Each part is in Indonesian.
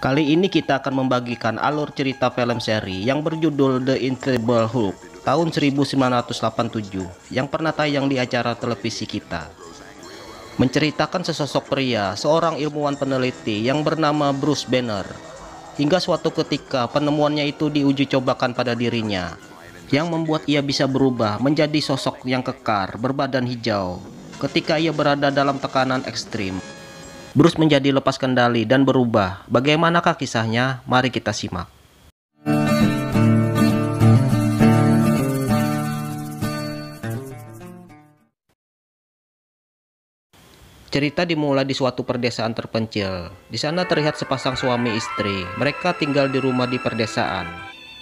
Kali ini kita akan membagikan alur cerita film seri yang berjudul The Incredible Hulk tahun 1987 yang pernah tayang di acara televisi kita. Menceritakan sesosok pria, seorang ilmuwan peneliti yang bernama Bruce Banner. Hingga suatu ketika penemuannya itu diuji cobakan pada dirinya yang membuat ia bisa berubah menjadi sosok yang kekar berbadan hijau ketika ia berada dalam tekanan ekstrim. Bruce menjadi lepas kendali dan berubah. Bagaimanakah kisahnya? Mari kita simak. Cerita dimulai di suatu perdesaan terpencil. Di sana terlihat sepasang suami istri. Mereka tinggal di rumah di perdesaan.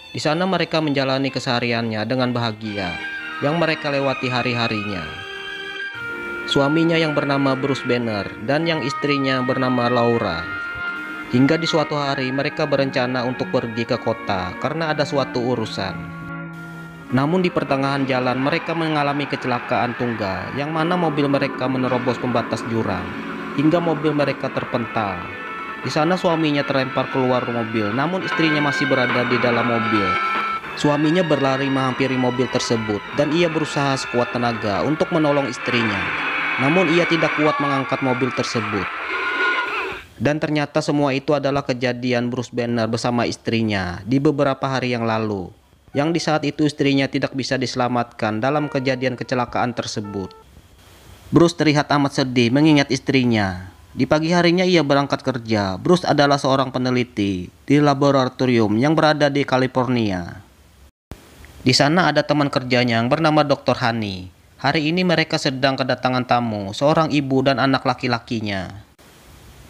Di sana mereka menjalani kesehariannya dengan bahagia yang mereka lewati hari-harinya suaminya yang bernama Bruce Banner dan yang istrinya bernama Laura. Hingga di suatu hari mereka berencana untuk pergi ke kota karena ada suatu urusan. Namun di pertengahan jalan mereka mengalami kecelakaan tunggal yang mana mobil mereka menerobos pembatas jurang hingga mobil mereka terpental. Di sana suaminya terlempar keluar mobil namun istrinya masih berada di dalam mobil. Suaminya berlari menghampiri mobil tersebut dan ia berusaha sekuat tenaga untuk menolong istrinya. Namun ia tidak kuat mengangkat mobil tersebut. Dan ternyata semua itu adalah kejadian Bruce Banner bersama istrinya di beberapa hari yang lalu. Yang di saat itu istrinya tidak bisa diselamatkan dalam kejadian kecelakaan tersebut. Bruce terlihat amat sedih mengingat istrinya. Di pagi harinya ia berangkat kerja. Bruce adalah seorang peneliti di laboratorium yang berada di California. Di sana ada teman kerjanya yang bernama Dr. Hani. Hari ini mereka sedang kedatangan tamu, seorang ibu dan anak laki-lakinya.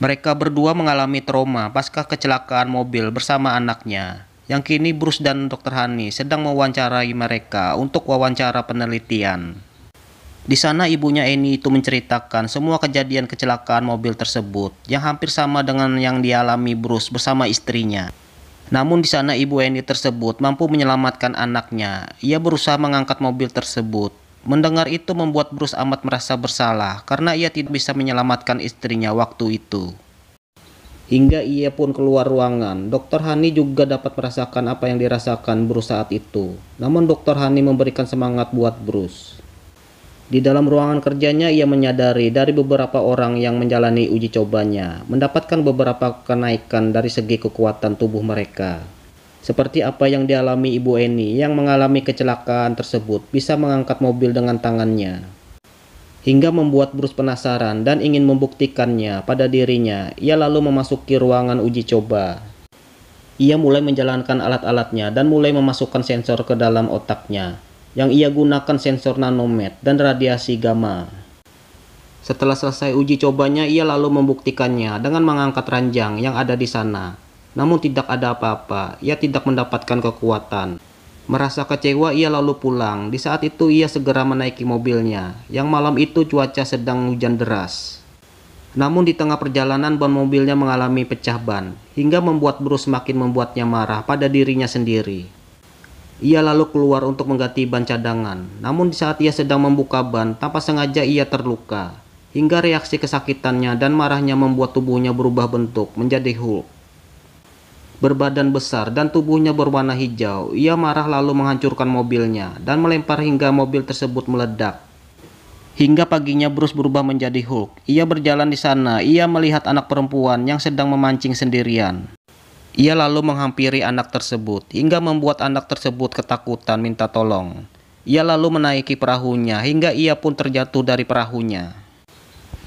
Mereka berdua mengalami trauma pasca kecelakaan mobil bersama anaknya. Yang kini Bruce dan Dr. Hani sedang mewawancarai mereka untuk wawancara penelitian. Di sana ibunya Eni itu menceritakan semua kejadian kecelakaan mobil tersebut yang hampir sama dengan yang dialami Bruce bersama istrinya. Namun di sana ibu Eni tersebut mampu menyelamatkan anaknya. Ia berusaha mengangkat mobil tersebut Mendengar itu membuat Bruce amat merasa bersalah karena ia tidak bisa menyelamatkan istrinya waktu itu. Hingga ia pun keluar ruangan, Dr. Hani juga dapat merasakan apa yang dirasakan Bruce saat itu. Namun Dr. Hani memberikan semangat buat Bruce. Di dalam ruangan kerjanya ia menyadari dari beberapa orang yang menjalani uji cobanya mendapatkan beberapa kenaikan dari segi kekuatan tubuh mereka seperti apa yang dialami Ibu Eni yang mengalami kecelakaan tersebut bisa mengangkat mobil dengan tangannya. Hingga membuat Bruce penasaran dan ingin membuktikannya pada dirinya, ia lalu memasuki ruangan uji coba. Ia mulai menjalankan alat-alatnya dan mulai memasukkan sensor ke dalam otaknya, yang ia gunakan sensor nanomet dan radiasi gamma. Setelah selesai uji cobanya, ia lalu membuktikannya dengan mengangkat ranjang yang ada di sana, namun tidak ada apa-apa, ia tidak mendapatkan kekuatan. Merasa kecewa ia lalu pulang, di saat itu ia segera menaiki mobilnya, yang malam itu cuaca sedang hujan deras. Namun di tengah perjalanan ban mobilnya mengalami pecah ban, hingga membuat Bruce makin membuatnya marah pada dirinya sendiri. Ia lalu keluar untuk mengganti ban cadangan, namun di saat ia sedang membuka ban, tanpa sengaja ia terluka, hingga reaksi kesakitannya dan marahnya membuat tubuhnya berubah bentuk menjadi Hulk berbadan besar dan tubuhnya berwarna hijau. Ia marah lalu menghancurkan mobilnya dan melempar hingga mobil tersebut meledak. Hingga paginya Bruce berubah menjadi Hulk. Ia berjalan di sana, ia melihat anak perempuan yang sedang memancing sendirian. Ia lalu menghampiri anak tersebut, hingga membuat anak tersebut ketakutan minta tolong. Ia lalu menaiki perahunya, hingga ia pun terjatuh dari perahunya.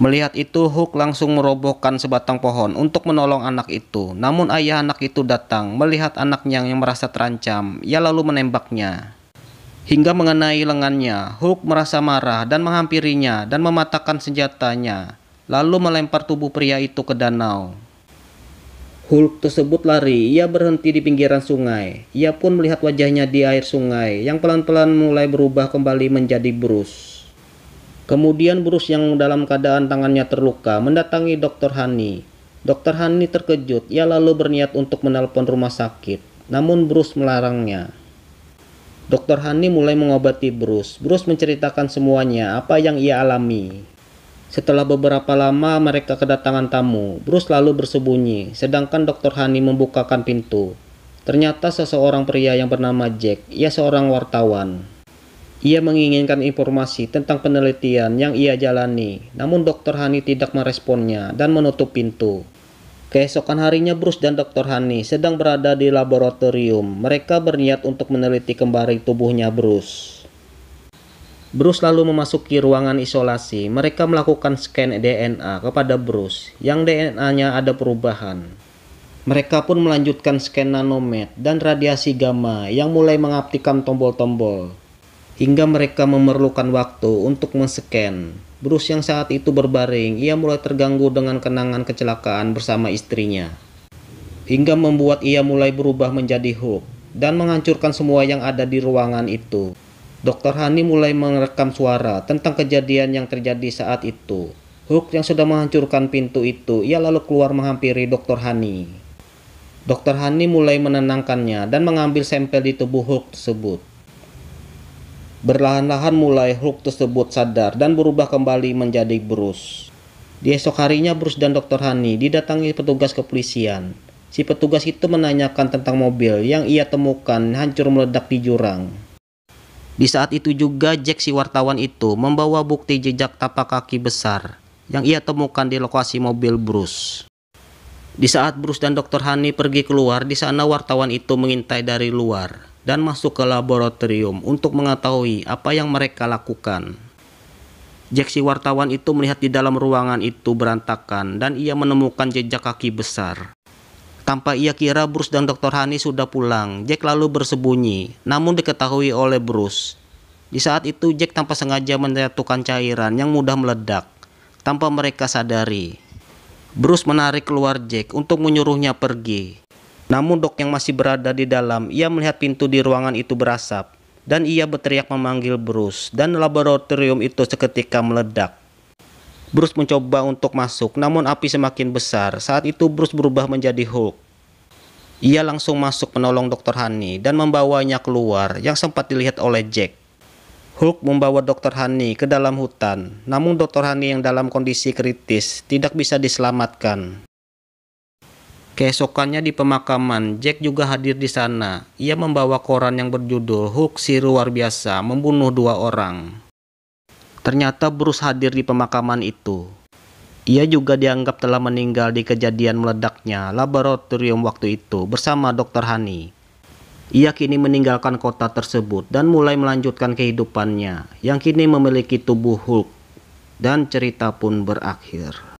Melihat itu, Hook langsung merobohkan sebatang pohon untuk menolong anak itu. Namun ayah anak itu datang, melihat anaknya yang merasa terancam, ia lalu menembaknya. Hingga mengenai lengannya, Hook merasa marah dan menghampirinya dan mematahkan senjatanya, lalu melempar tubuh pria itu ke danau. Hulk tersebut lari, ia berhenti di pinggiran sungai. Ia pun melihat wajahnya di air sungai yang pelan-pelan mulai berubah kembali menjadi Bruce. Kemudian Bruce yang dalam keadaan tangannya terluka mendatangi Dr. Hani. Dr. Hani terkejut, ia lalu berniat untuk menelpon rumah sakit. Namun Bruce melarangnya. Dr. Hani mulai mengobati Bruce. Bruce menceritakan semuanya, apa yang ia alami. Setelah beberapa lama mereka kedatangan tamu, Bruce lalu bersembunyi, sedangkan Dr. Hani membukakan pintu. Ternyata seseorang pria yang bernama Jack, ia seorang wartawan. Ia menginginkan informasi tentang penelitian yang ia jalani, namun Dr. Hani tidak meresponnya dan menutup pintu. Keesokan harinya Bruce dan Dr. Hani sedang berada di laboratorium. Mereka berniat untuk meneliti kembali tubuhnya Bruce. Bruce lalu memasuki ruangan isolasi. Mereka melakukan scan DNA kepada Bruce, yang DNA-nya ada perubahan. Mereka pun melanjutkan scan nanomet dan radiasi gamma yang mulai mengaktifkan tombol-tombol hingga mereka memerlukan waktu untuk men Bruce yang saat itu berbaring, ia mulai terganggu dengan kenangan kecelakaan bersama istrinya. Hingga membuat ia mulai berubah menjadi Hulk dan menghancurkan semua yang ada di ruangan itu. Dr. Hani mulai merekam suara tentang kejadian yang terjadi saat itu. Hulk yang sudah menghancurkan pintu itu, ia lalu keluar menghampiri Dr. Hani. Dr. Hani mulai menenangkannya dan mengambil sampel di tubuh Hulk tersebut. Berlahan-lahan mulai Hulk tersebut sadar dan berubah kembali menjadi Bruce. Di esok harinya Bruce dan Dr. Hani didatangi petugas kepolisian. Si petugas itu menanyakan tentang mobil yang ia temukan hancur meledak di jurang. Di saat itu juga Jack si wartawan itu membawa bukti jejak tapak kaki besar yang ia temukan di lokasi mobil Bruce. Di saat Bruce dan Dr. Hani pergi keluar, di sana wartawan itu mengintai dari luar dan masuk ke laboratorium untuk mengetahui apa yang mereka lakukan. Jack si wartawan itu melihat di dalam ruangan itu berantakan dan ia menemukan jejak kaki besar. Tanpa ia kira Bruce dan Dr. Hani sudah pulang, Jack lalu bersembunyi, namun diketahui oleh Bruce. Di saat itu Jack tanpa sengaja menjatuhkan cairan yang mudah meledak, tanpa mereka sadari. Bruce menarik keluar Jack untuk menyuruhnya pergi. Namun Dok yang masih berada di dalam, ia melihat pintu di ruangan itu berasap dan ia berteriak memanggil Bruce dan laboratorium itu seketika meledak. Bruce mencoba untuk masuk namun api semakin besar. Saat itu Bruce berubah menjadi Hulk. Ia langsung masuk menolong Dr. Hani dan membawanya keluar yang sempat dilihat oleh Jack. Hulk membawa Dr. Hani ke dalam hutan, namun Dr. Hani yang dalam kondisi kritis tidak bisa diselamatkan. Keesokannya di pemakaman, Jack juga hadir di sana. Ia membawa koran yang berjudul Hook si luar biasa membunuh dua orang. Ternyata Bruce hadir di pemakaman itu. Ia juga dianggap telah meninggal di kejadian meledaknya laboratorium waktu itu bersama Dr. Hani. Ia kini meninggalkan kota tersebut dan mulai melanjutkan kehidupannya yang kini memiliki tubuh Hulk dan cerita pun berakhir.